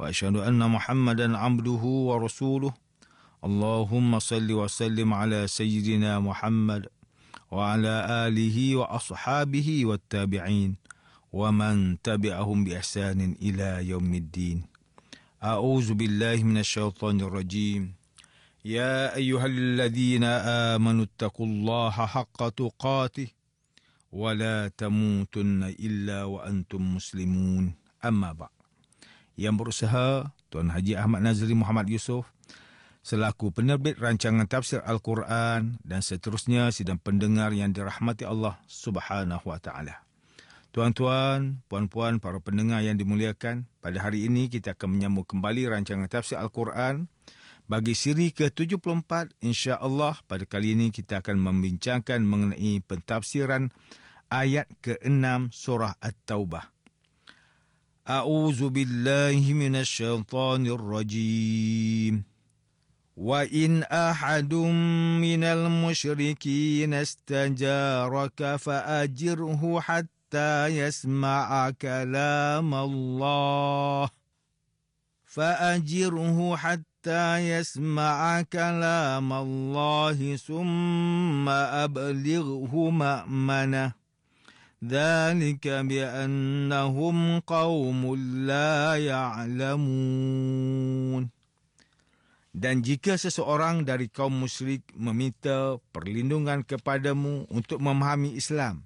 واشهد ان محمدا عبده ورسوله اللهم صل وسلم على سيدنا محمد وعلى اله واصحابه والتابعين ومن تبعهم باحسان الى يوم الدين اعوذ بالله من الشيطان الرجيم يا ايها الذين امنوا اتقوا الله حق تقاته ولا تموتن الا وانتم مسلمون اما بعد Yang Berusaha Tuan Haji Ahmad Nazri Muhammad Yusof selaku penerbit rancangan tafsir Al-Quran dan seterusnya sidang pendengar yang dirahmati Allah Subhanahu Wa Taala. Tuan-tuan, puan-puan, para pendengar yang dimuliakan, pada hari ini kita akan menyambung kembali rancangan tafsir Al-Quran bagi siri ke-74 insya-Allah pada kali ini kita akan membincangkan mengenai pentafsiran ayat ke-6 surah At-Taubah. أعوذ بالله من الشيطان الرجيم وإن أحد من المشركين استجارك فأجره حتى يسمع كلام الله فأجره حتى يسمع كلام الله ثم أبلغه مأمنه ذلك بأنهم قوم لا يعلمون Dan jika seseorang dari kaum musyrik meminta perlindungan kepadamu untuk memahami Islam,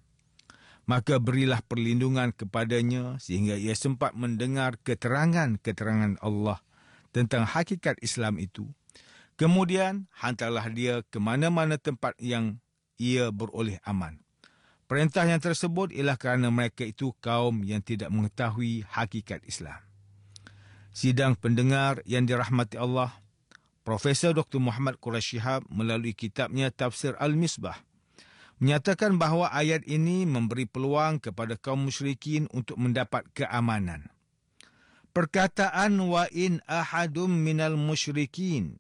maka berilah perlindungan kepadanya sehingga ia sempat mendengar keterangan-keterangan Allah tentang hakikat Islam itu. Kemudian, hantarlah dia ke mana-mana tempat yang ia beroleh aman. Perintah yang tersebut ialah kerana mereka itu kaum yang tidak mengetahui hakikat Islam. Sidang pendengar yang dirahmati Allah, Profesor Dr. Muhammad Quraish Shihab melalui kitabnya Tafsir Al-Misbah menyatakan bahawa ayat ini memberi peluang kepada kaum musyrikin untuk mendapat keamanan. Perkataan wa in ahadum minal musyrikin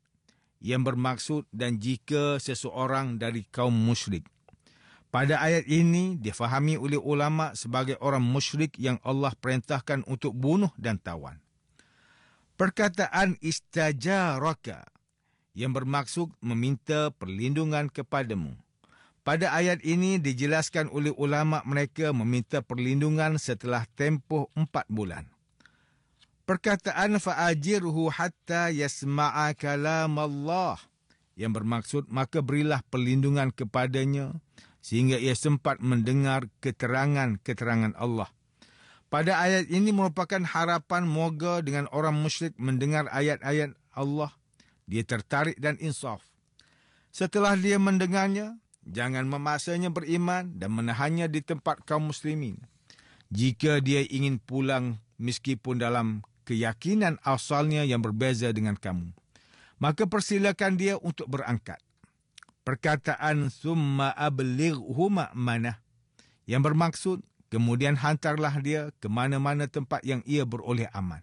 yang bermaksud dan jika seseorang dari kaum musyrik pada ayat ini difahami oleh ulama sebagai orang musyrik yang Allah perintahkan untuk bunuh dan tawan. Perkataan istajaraka yang bermaksud meminta perlindungan kepadamu. Pada ayat ini dijelaskan oleh ulama mereka meminta perlindungan setelah tempoh empat bulan. Perkataan fa'ajirhu hatta yasma'a kalam Allah yang bermaksud maka berilah perlindungan kepadanya sehingga ia sempat mendengar keterangan-keterangan Allah. Pada ayat ini merupakan harapan moga dengan orang musyrik mendengar ayat-ayat Allah. Dia tertarik dan insaf. Setelah dia mendengarnya, jangan memaksanya beriman dan menahannya di tempat kaum muslimin. Jika dia ingin pulang meskipun dalam keyakinan asalnya yang berbeza dengan kamu, maka persilakan dia untuk berangkat perkataan summa ablighuma mana yang bermaksud kemudian hantarlah dia ke mana-mana tempat yang ia beroleh aman.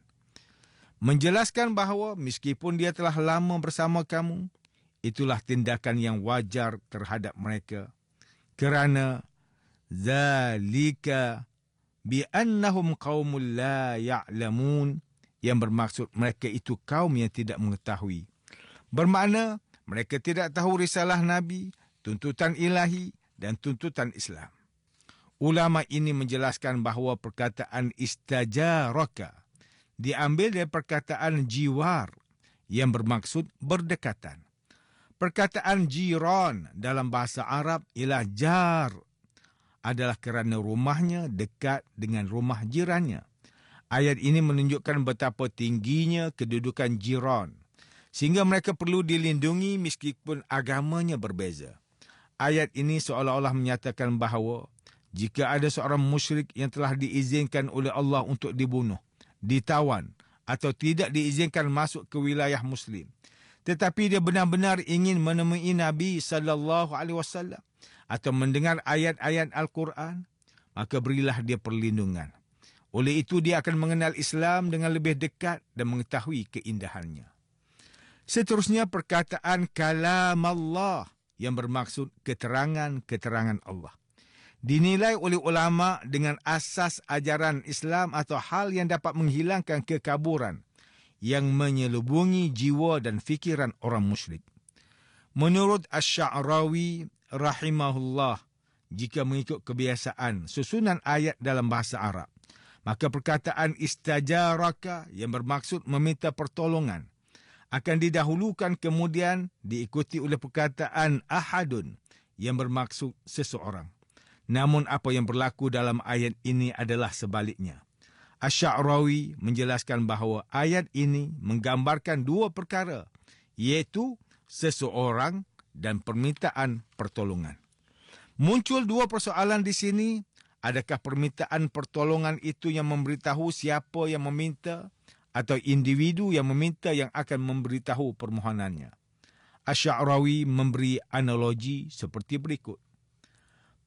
Menjelaskan bahawa meskipun dia telah lama bersama kamu, itulah tindakan yang wajar terhadap mereka kerana zalika bi annahum qaumul la ya'lamun yang bermaksud mereka itu kaum yang tidak mengetahui. Bermakna mereka tidak tahu risalah Nabi, tuntutan ilahi dan tuntutan Islam. Ulama ini menjelaskan bahawa perkataan istajaraka diambil dari perkataan jiwar yang bermaksud berdekatan. Perkataan jiran dalam bahasa Arab ialah jar adalah kerana rumahnya dekat dengan rumah jirannya. Ayat ini menunjukkan betapa tingginya kedudukan jiran sehingga mereka perlu dilindungi meskipun agamanya berbeza. Ayat ini seolah-olah menyatakan bahawa jika ada seorang musyrik yang telah diizinkan oleh Allah untuk dibunuh, ditawan atau tidak diizinkan masuk ke wilayah muslim, tetapi dia benar-benar ingin menemui Nabi sallallahu alaihi wasallam atau mendengar ayat-ayat Al-Quran, maka berilah dia perlindungan. Oleh itu dia akan mengenal Islam dengan lebih dekat dan mengetahui keindahannya. Seterusnya perkataan kalam Allah yang bermaksud keterangan-keterangan Allah. Dinilai oleh ulama dengan asas ajaran Islam atau hal yang dapat menghilangkan kekaburan yang menyelubungi jiwa dan fikiran orang Muslim. Menurut Asy-Sya'rawi rahimahullah, jika mengikut kebiasaan susunan ayat dalam bahasa Arab, maka perkataan istajaraka yang bermaksud meminta pertolongan akan didahulukan kemudian diikuti oleh perkataan ahadun yang bermaksud seseorang. Namun apa yang berlaku dalam ayat ini adalah sebaliknya. Asy'ariyah menjelaskan bahawa ayat ini menggambarkan dua perkara iaitu seseorang dan permintaan pertolongan. Muncul dua persoalan di sini, adakah permintaan pertolongan itu yang memberitahu siapa yang meminta? atau individu yang meminta yang akan memberitahu permohonannya. Asy'arawi memberi analogi seperti berikut.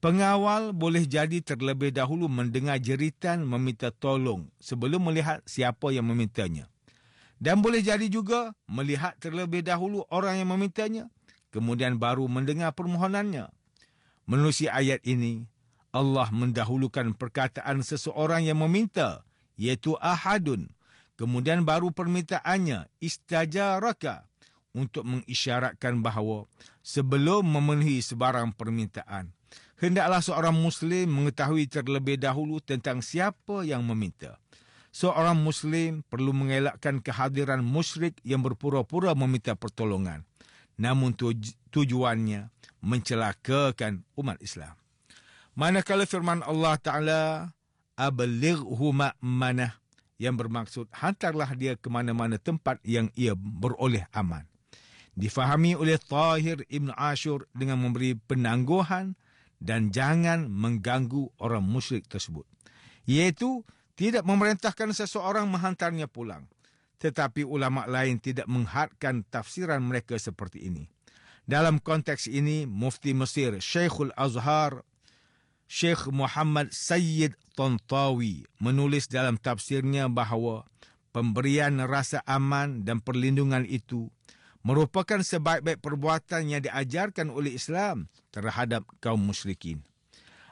Pengawal boleh jadi terlebih dahulu mendengar jeritan meminta tolong sebelum melihat siapa yang memintanya. Dan boleh jadi juga melihat terlebih dahulu orang yang memintanya kemudian baru mendengar permohonannya. Menerusi ayat ini, Allah mendahulukan perkataan seseorang yang meminta, yaitu ahadun Kemudian baru permintaannya istajaraka untuk mengisyaratkan bahawa sebelum memenuhi sebarang permintaan, hendaklah seorang Muslim mengetahui terlebih dahulu tentang siapa yang meminta. Seorang Muslim perlu mengelakkan kehadiran musyrik yang berpura-pura meminta pertolongan. Namun tujuannya mencelakakan umat Islam. Manakala firman Allah Ta'ala, أبلغهما منه yang bermaksud hantarlah dia ke mana-mana tempat yang ia beroleh aman. Difahami oleh Tahir Ibn Ashur dengan memberi penangguhan dan jangan mengganggu orang musyrik tersebut. Iaitu tidak memerintahkan seseorang menghantarnya pulang. Tetapi ulama lain tidak menghadkan tafsiran mereka seperti ini. Dalam konteks ini, Mufti Mesir Sheikhul Azhar, Sheikh Muhammad Sayyid Tontawi menulis dalam tafsirnya bahawa pemberian rasa aman dan perlindungan itu merupakan sebaik-baik perbuatan yang diajarkan oleh Islam terhadap kaum musyrikin.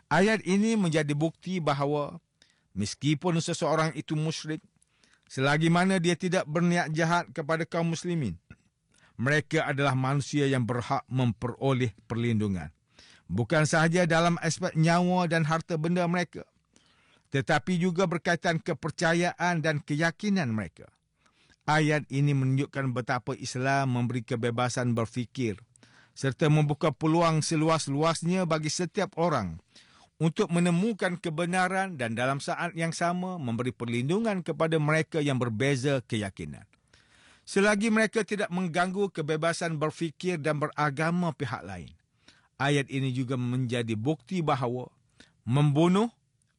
Ayat ini menjadi bukti bahawa meskipun seseorang itu musyrik, selagi mana dia tidak berniat jahat kepada kaum muslimin, mereka adalah manusia yang berhak memperoleh perlindungan. Bukan sahaja dalam aspek nyawa dan harta benda mereka – tetapi juga berkaitan kepercayaan dan keyakinan mereka. Ayat ini menunjukkan betapa Islam memberi kebebasan berfikir serta membuka peluang seluas-luasnya bagi setiap orang untuk menemukan kebenaran dan dalam saat yang sama memberi perlindungan kepada mereka yang berbeza keyakinan. Selagi mereka tidak mengganggu kebebasan berfikir dan beragama pihak lain. Ayat ini juga menjadi bukti bahawa membunuh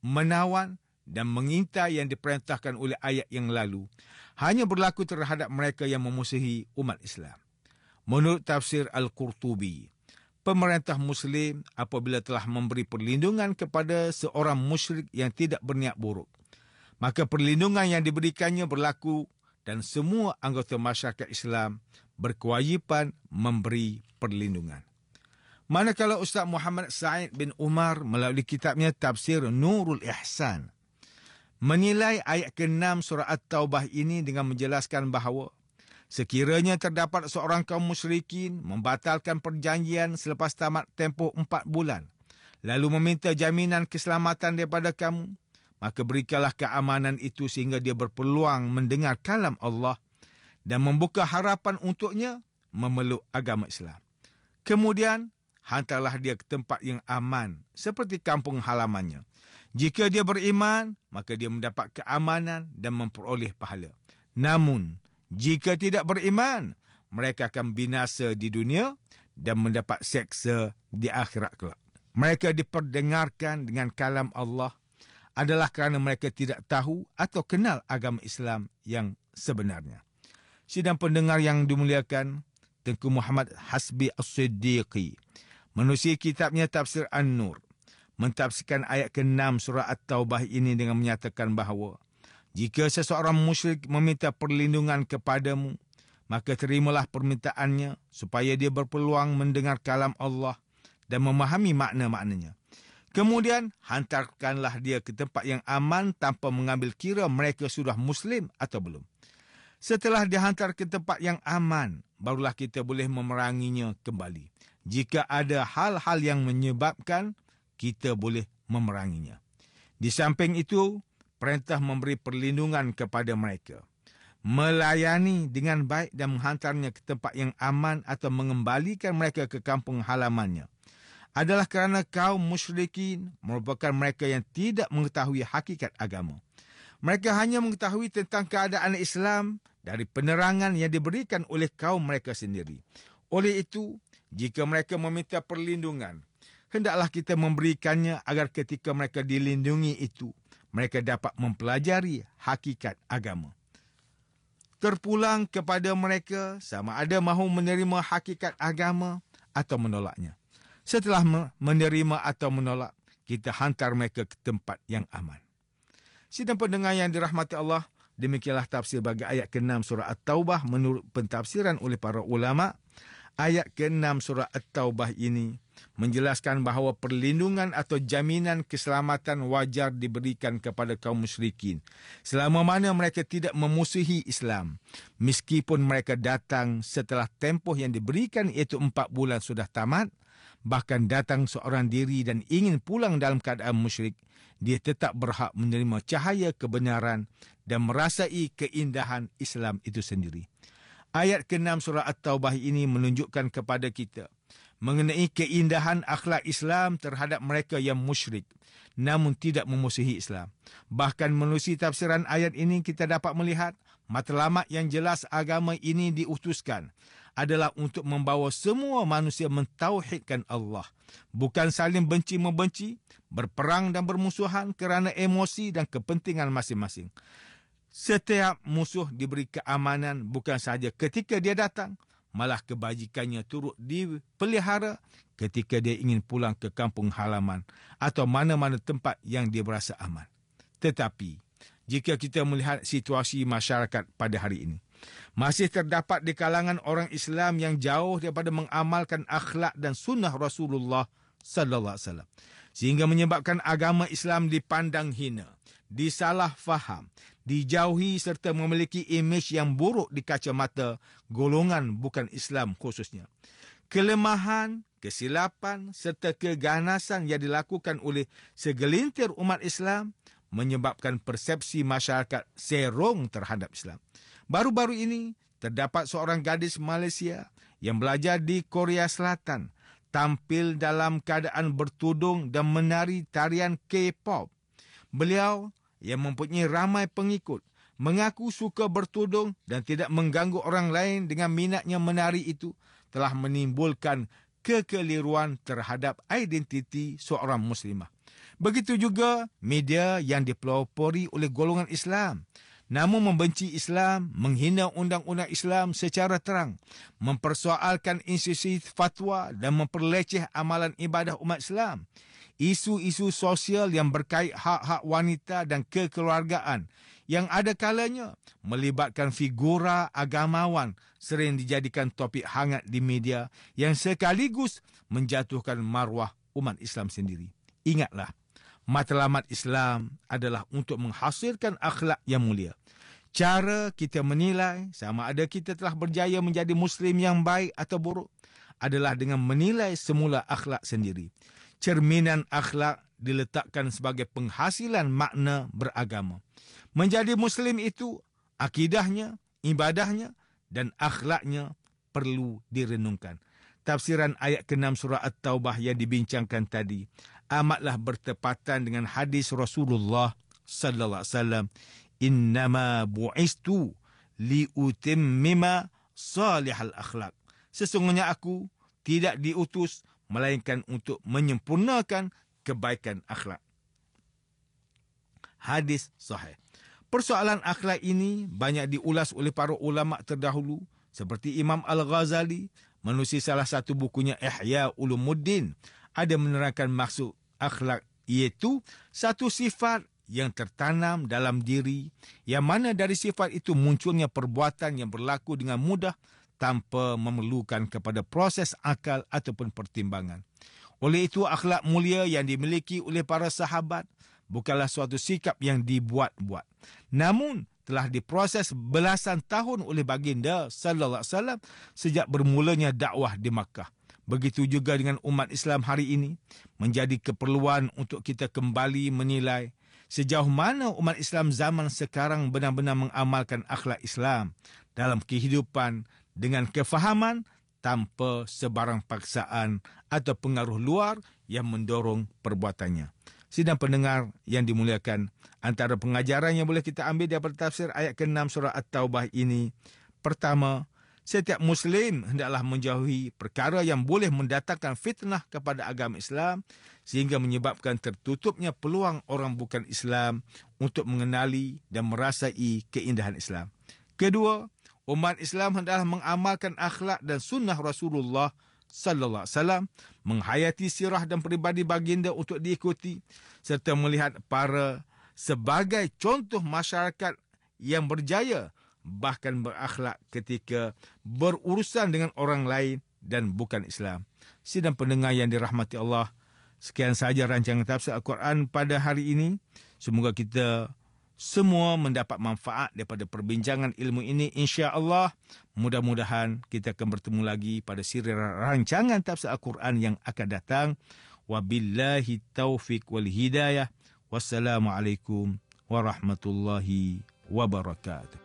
menawan dan mengintai yang diperintahkan oleh ayat yang lalu hanya berlaku terhadap mereka yang memusuhi umat Islam. Menurut tafsir Al-Qurtubi, pemerintah Muslim apabila telah memberi perlindungan kepada seorang musyrik yang tidak berniat buruk, maka perlindungan yang diberikannya berlaku dan semua anggota masyarakat Islam berkewajipan memberi perlindungan. Manakala Ustaz Muhammad Sa'id bin Umar melalui kitabnya Tafsir Nurul Ihsan menilai ayat ke-6 surah At-Taubah ini dengan menjelaskan bahawa sekiranya terdapat seorang kaum musyrikin membatalkan perjanjian selepas tamat tempoh 4 bulan lalu meminta jaminan keselamatan daripada kamu maka berikanlah keamanan itu sehingga dia berpeluang mendengar kalam Allah dan membuka harapan untuknya memeluk agama Islam. Kemudian hantarlah dia ke tempat yang aman seperti kampung halamannya. Jika dia beriman, maka dia mendapat keamanan dan memperoleh pahala. Namun, jika tidak beriman, mereka akan binasa di dunia dan mendapat seksa di akhirat kelak. Mereka diperdengarkan dengan kalam Allah adalah kerana mereka tidak tahu atau kenal agama Islam yang sebenarnya. Sidang pendengar yang dimuliakan, Tengku Muhammad Hasbi As-Siddiqi Menusi kitabnya tafsir An-Nur mentafsirkan ayat ke-6 surah At-Taubah ini dengan menyatakan bahawa jika seseorang musyrik meminta perlindungan kepadamu, maka terimalah permintaannya supaya dia berpeluang mendengar kalam Allah dan memahami makna-maknanya. Kemudian, hantarkanlah dia ke tempat yang aman tanpa mengambil kira mereka sudah Muslim atau belum. Setelah dihantar ke tempat yang aman, barulah kita boleh memeranginya kembali jika ada hal-hal yang menyebabkan kita boleh memeranginya. Di samping itu, perintah memberi perlindungan kepada mereka. Melayani dengan baik dan menghantarnya ke tempat yang aman atau mengembalikan mereka ke kampung halamannya. Adalah kerana kaum musyrikin merupakan mereka yang tidak mengetahui hakikat agama. Mereka hanya mengetahui tentang keadaan Islam dari penerangan yang diberikan oleh kaum mereka sendiri. Oleh itu, jika mereka meminta perlindungan, hendaklah kita memberikannya agar ketika mereka dilindungi itu, mereka dapat mempelajari hakikat agama. Terpulang kepada mereka sama ada mahu menerima hakikat agama atau menolaknya. Setelah menerima atau menolak, kita hantar mereka ke tempat yang aman. Sidang pendengar yang dirahmati Allah, demikianlah tafsir bagi ayat ke-6 surah At-Taubah menurut pentafsiran oleh para ulama' ayat ke-6 surah At-Taubah ini menjelaskan bahawa perlindungan atau jaminan keselamatan wajar diberikan kepada kaum musyrikin selama mana mereka tidak memusuhi Islam meskipun mereka datang setelah tempoh yang diberikan iaitu 4 bulan sudah tamat bahkan datang seorang diri dan ingin pulang dalam keadaan musyrik dia tetap berhak menerima cahaya kebenaran dan merasai keindahan Islam itu sendiri Ayat ke-6 surah At-Taubah ini menunjukkan kepada kita mengenai keindahan akhlak Islam terhadap mereka yang musyrik namun tidak memusuhi Islam. Bahkan melalui tafsiran ayat ini kita dapat melihat matlamat yang jelas agama ini diutuskan adalah untuk membawa semua manusia mentauhidkan Allah. Bukan saling benci-membenci, berperang dan bermusuhan kerana emosi dan kepentingan masing-masing. Setiap musuh diberi keamanan bukan sahaja ketika dia datang, malah kebajikannya turut dipelihara ketika dia ingin pulang ke kampung halaman atau mana-mana tempat yang dia berasa aman. Tetapi, jika kita melihat situasi masyarakat pada hari ini, masih terdapat di kalangan orang Islam yang jauh daripada mengamalkan akhlak dan sunnah Rasulullah sallallahu alaihi wasallam sehingga menyebabkan agama Islam dipandang hina disalahfaham, dijauhi serta memiliki imej yang buruk di kacamata golongan bukan Islam khususnya. Kelemahan, kesilapan serta keganasan yang dilakukan oleh segelintir umat Islam menyebabkan persepsi masyarakat serong terhadap Islam. Baru-baru ini, terdapat seorang gadis Malaysia yang belajar di Korea Selatan tampil dalam keadaan bertudung dan menari tarian K-pop. Beliau yang mempunyai ramai pengikut mengaku suka bertudung dan tidak mengganggu orang lain dengan minatnya menari itu telah menimbulkan kekeliruan terhadap identiti seorang muslimah. Begitu juga media yang dipelopori oleh golongan Islam namun membenci Islam, menghina undang-undang Islam secara terang, mempersoalkan institusi fatwa dan memperleceh amalan ibadah umat Islam isu-isu sosial yang berkait hak-hak wanita dan kekeluargaan yang ada kalanya melibatkan figura agamawan sering dijadikan topik hangat di media yang sekaligus menjatuhkan maruah umat Islam sendiri. Ingatlah, matlamat Islam adalah untuk menghasilkan akhlak yang mulia. Cara kita menilai sama ada kita telah berjaya menjadi Muslim yang baik atau buruk adalah dengan menilai semula akhlak sendiri cerminan akhlak diletakkan sebagai penghasilan makna beragama. Menjadi Muslim itu, akidahnya, ibadahnya dan akhlaknya perlu direnungkan. Tafsiran ayat ke-6 surah At-Taubah yang dibincangkan tadi amatlah bertepatan dengan hadis Rasulullah sallallahu alaihi wasallam innama bu'istu li utimmima salihal akhlak sesungguhnya aku tidak diutus melainkan untuk menyempurnakan kebaikan akhlak. Hadis sahih. Persoalan akhlak ini banyak diulas oleh para ulama terdahulu seperti Imam Al-Ghazali menulis salah satu bukunya Ihya Ulumuddin ada menerangkan maksud akhlak iaitu satu sifat yang tertanam dalam diri yang mana dari sifat itu munculnya perbuatan yang berlaku dengan mudah tanpa memerlukan kepada proses akal ataupun pertimbangan. Oleh itu, akhlak mulia yang dimiliki oleh para sahabat bukanlah suatu sikap yang dibuat-buat. Namun, telah diproses belasan tahun oleh baginda sallallahu alaihi wasallam sejak bermulanya dakwah di Makkah. Begitu juga dengan umat Islam hari ini menjadi keperluan untuk kita kembali menilai sejauh mana umat Islam zaman sekarang benar-benar mengamalkan akhlak Islam dalam kehidupan dengan kefahaman tanpa sebarang paksaan atau pengaruh luar yang mendorong perbuatannya. Sidang pendengar yang dimuliakan, antara pengajaran yang boleh kita ambil daripada tafsir ayat ke-6 surah At-Taubah ini, pertama, setiap Muslim hendaklah menjauhi perkara yang boleh mendatangkan fitnah kepada agama Islam sehingga menyebabkan tertutupnya peluang orang bukan Islam untuk mengenali dan merasai keindahan Islam. Kedua, umat Islam hendaklah mengamalkan akhlak dan sunnah Rasulullah sallallahu alaihi wasallam menghayati sirah dan peribadi baginda untuk diikuti serta melihat para sebagai contoh masyarakat yang berjaya bahkan berakhlak ketika berurusan dengan orang lain dan bukan Islam. Sidang pendengar yang dirahmati Allah, sekian sahaja rancangan tafsir Al-Quran pada hari ini. Semoga kita semua mendapat manfaat daripada perbincangan ilmu ini insya-Allah. Mudah-mudahan kita akan bertemu lagi pada siri rancangan tafsir Al-Quran yang akan datang. Wabillahi taufik wal hidayah. Wassalamualaikum warahmatullahi wabarakatuh.